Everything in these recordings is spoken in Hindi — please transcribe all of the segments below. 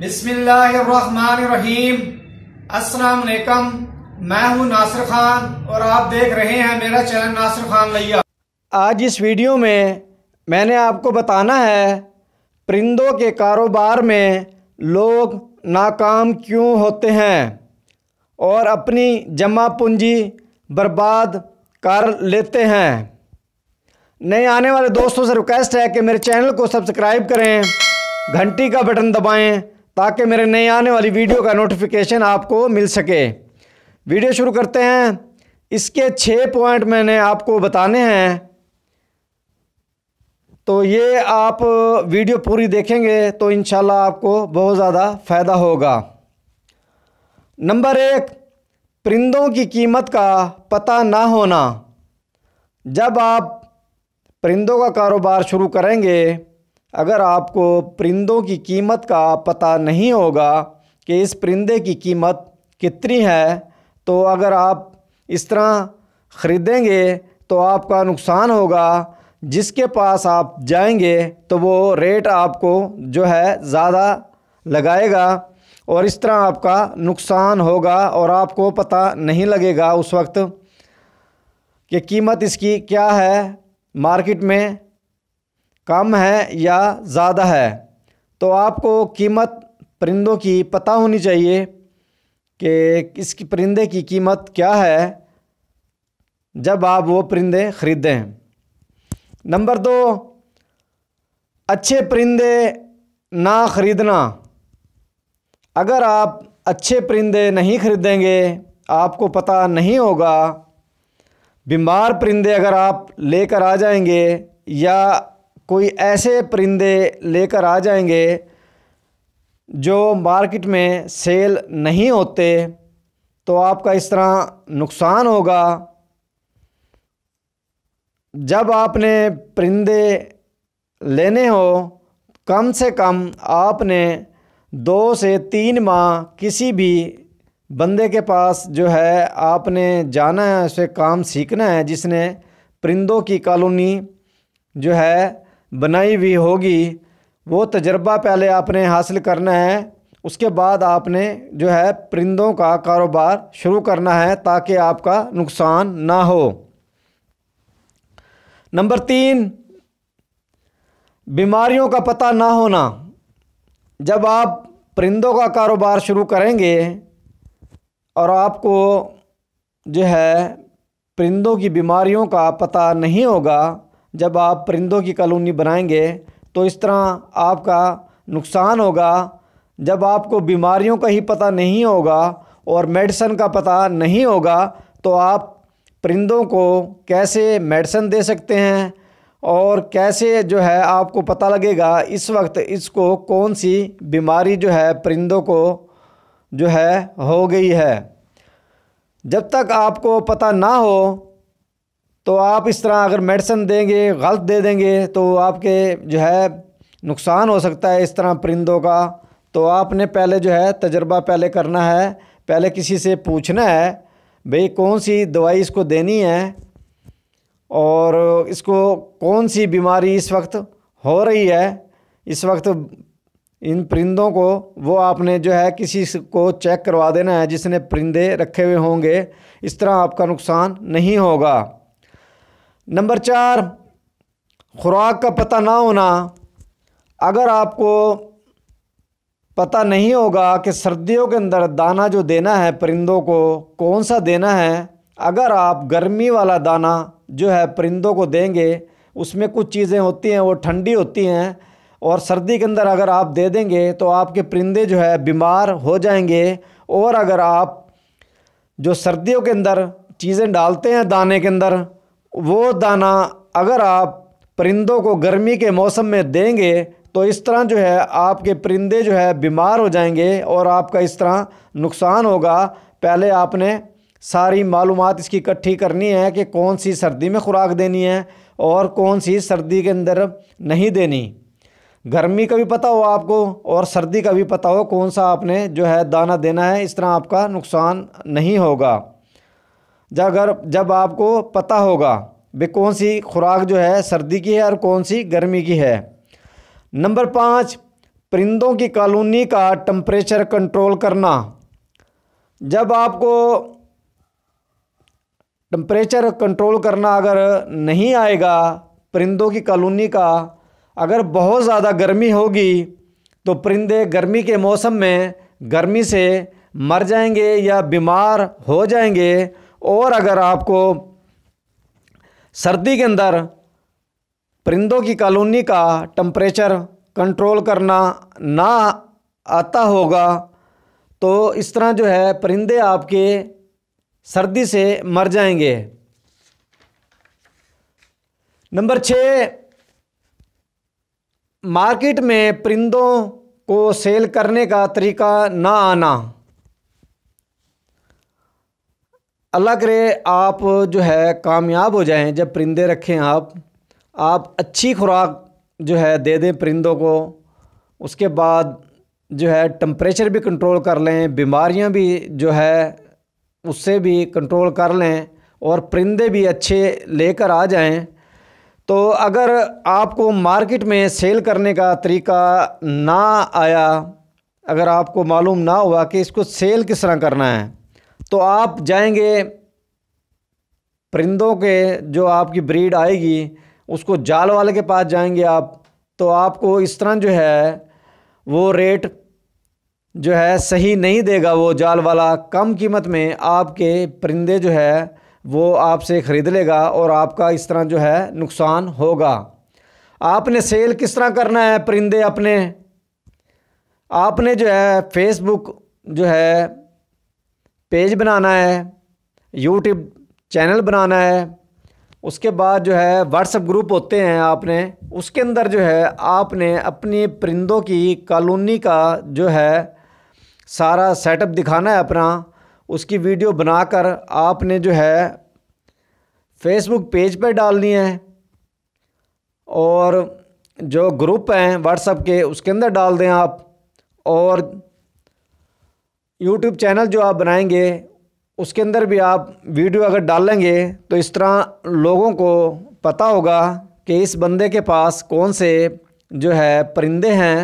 बिस्मिल्लाहिर्रहमानिर्रहीम अस्सलाम वालेकुम मैं हूं नासिर खान और आप देख रहे हैं मेरा चैनल नासिर खान लैया आज इस वीडियो में मैंने आपको बताना है परिंदों के कारोबार में लोग नाकाम क्यों होते हैं और अपनी जमा पूंजी बर्बाद कर लेते हैं नए आने वाले दोस्तों से रिक्वेस्ट है कि मेरे चैनल को सब्सक्राइब करें घंटी का बटन दबाएं ताकि मेरे नए आने वाली वीडियो का नोटिफिकेशन आपको मिल सके वीडियो शुरू करते हैं इसके छः पॉइंट मैंने आपको बताने हैं तो ये आप वीडियो पूरी देखेंगे तो इन आपको बहुत ज़्यादा फ़ायदा होगा नंबर एक परिंदों की कीमत का पता ना होना जब आप परिंदों का कारोबार शुरू करेंगे अगर आपको परिंदों की कीमत का पता नहीं होगा कि इस परिंदे की कीमत कितनी है तो अगर आप इस तरह ख़रीदेंगे तो आपका नुकसान होगा जिसके पास आप जाएंगे तो वो रेट आपको जो है ज़्यादा लगाएगा और इस तरह आपका नुकसान होगा और आपको पता नहीं लगेगा उस वक्त कि कीमत इसकी क्या है मार्केट में कम है या ज़्यादा है तो आपको कीमत परिंदों की पता होनी चाहिए कि इस परिंदे की कीमत क्या है जब आप वो परिंदे ख़रीदें नंबर दो अच्छे परिंदे ना ख़रीदना अगर आप अच्छे परिंदे नहीं ख़रीदेंगे आपको पता नहीं होगा बीमार परिंदे अगर आप लेकर आ जाएंगे या कोई ऐसे परिंदे लेकर आ जाएंगे जो मार्केट में सेल नहीं होते तो आपका इस तरह नुकसान होगा जब आपने परिंदे लेने हो कम से कम आपने दो से तीन माह किसी भी बंदे के पास जो है आपने जाना है उसे काम सीखना है जिसने परिंदों की कॉलोनी जो है बनाई हुई होगी वो तजर्बा पहले आपने हासिल करना है उसके बाद आपने जो है परिंदों का कारोबार शुरू करना है ताकि आपका नुकसान ना हो नंबर तीन बीमारियों का पता ना होना जब आप परिंदों का कारोबार शुरू करेंगे और आपको जो है परिंदों की बीमारियों का पता नहीं होगा जब आप परिंदों की कॉलोनी बनाएंगे तो इस तरह आपका नुकसान होगा जब आपको बीमारियों का ही पता नहीं होगा और मेडिसन का पता नहीं होगा तो आप परिंदों को कैसे मेडिसन दे सकते हैं और कैसे जो है आपको पता लगेगा इस वक्त इसको कौन सी बीमारी जो है परिंदों को जो है हो गई है जब तक आपको पता ना हो तो आप इस तरह अगर मेडिसन देंगे गलत दे देंगे तो आपके जो है नुकसान हो सकता है इस तरह परिंदों का तो आपने पहले जो है तजर्बा पहले करना है पहले किसी से पूछना है भाई कौन सी दवाई इसको देनी है और इसको कौन सी बीमारी इस वक्त हो रही है इस वक्त इन परिंदों को वो आपने जो है किसी को चेक करवा देना है जिसने परिंदे रखे हुए होंगे इस तरह आपका नुकसान नहीं होगा नंबर चार खुराक का पता ना होना अगर आपको पता नहीं होगा कि सर्दियों के अंदर दाना जो देना है परिंदों को कौन सा देना है अगर आप गर्मी वाला दाना जो है परिंदों को देंगे उसमें कुछ चीज़ें होती हैं वो ठंडी होती हैं और सर्दी के अंदर अगर आप दे देंगे तो आपके परिंदे जो है बीमार हो जाएंगे और अगर आप जो सर्दियों के अंदर चीज़ें डालते हैं दाने के अंदर वो दाना अगर आप परिंदों को गर्मी के मौसम में देंगे तो इस तरह जो है आपके परिंदे जो है बीमार हो जाएंगे और आपका इस तरह नुकसान होगा पहले आपने सारी मालूम इसकी इकट्ठी करनी है कि कौन सी सर्दी में खुराक देनी है और कौन सी सर्दी के अंदर नहीं देनी गर्मी का भी पता हो आपको और सर्दी का भी पता हो कौन सा आपने जो है दाना देना है इस तरह आपका नुकसान नहीं होगा अगर जब आपको पता होगा भी कौन सी खुराक जो है सर्दी की है और कौन सी गर्मी की है नंबर पाँच परिंदों की कॉलोनी का टम्परेचर कंट्रोल करना जब आपको टम्परेचर कंट्रोल करना अगर नहीं आएगा परिंदों की कॉलोनी का अगर बहुत ज़्यादा गर्मी होगी तो परिंदे गर्मी के मौसम में गर्मी से मर जाएंगे या बीमार हो जाएंगे और अगर आपको सर्दी के अंदर परिंदों की कॉलोनी का टम्परेचर कंट्रोल करना ना आता होगा तो इस तरह जो है परिंदे आपके सर्दी से मर जाएंगे नंबर छः मार्केट में परिंदों को सेल करने का तरीका ना आना अल्लाह करे आप जो है कामयाब हो जाएं जब परिंदे रखें आप आप अच्छी खुराक जो है दे दें परिंदों को उसके बाद जो है टम्परेचर भी कंट्रोल कर लें बीमारियां भी जो है उससे भी कंट्रोल कर लें और परिंदे भी अच्छे लेकर आ जाएं तो अगर आपको मार्केट में सेल करने का तरीका ना आया अगर आपको मालूम ना हुआ कि इसको सेल किस तरह करना है तो आप जाएंगे परिंदों के जो आपकी ब्रीड आएगी उसको जाल वाले के पास जाएंगे आप तो आपको इस तरह जो है वो रेट जो है सही नहीं देगा वो जाल वाला कम कीमत में आपके परिंदे जो है वो आपसे ख़रीद लेगा और आपका इस तरह जो है नुकसान होगा आपने सेल किस तरह करना है परिंदे अपने आपने जो है फेसबुक जो है पेज बनाना है यूट्यूब चैनल बनाना है उसके बाद जो है व्हाट्सअप ग्रुप होते हैं आपने उसके अंदर जो है आपने अपनी परिंदों की कॉलोनी का जो है सारा सेटअप दिखाना है अपना उसकी वीडियो बनाकर आपने जो है फेसबुक पेज पर डालनी है और जो ग्रुप हैं व्हाट्सअप के उसके अंदर डाल दें आप और यूट्यूब चैनल जो आप बनाएंगे उसके अंदर भी आप वीडियो अगर डालेंगे तो इस तरह लोगों को पता होगा कि इस बंदे के पास कौन से जो है परिंदे हैं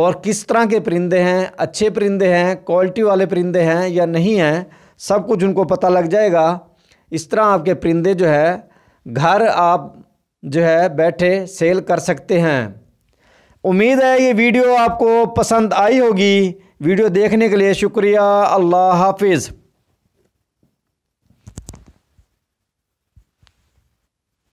और किस तरह के परिंदे हैं अच्छे परिंदे हैं क्वालिटी वाले परिंदे हैं या नहीं हैं सब कुछ उनको पता लग जाएगा इस तरह आपके परिंदे जो है घर आप जो है बैठे सेल कर सकते हैं उम्मीद है ये वीडियो आपको पसंद आई होगी वीडियो देखने के लिए शुक्रिया अल्लाह हाफिज़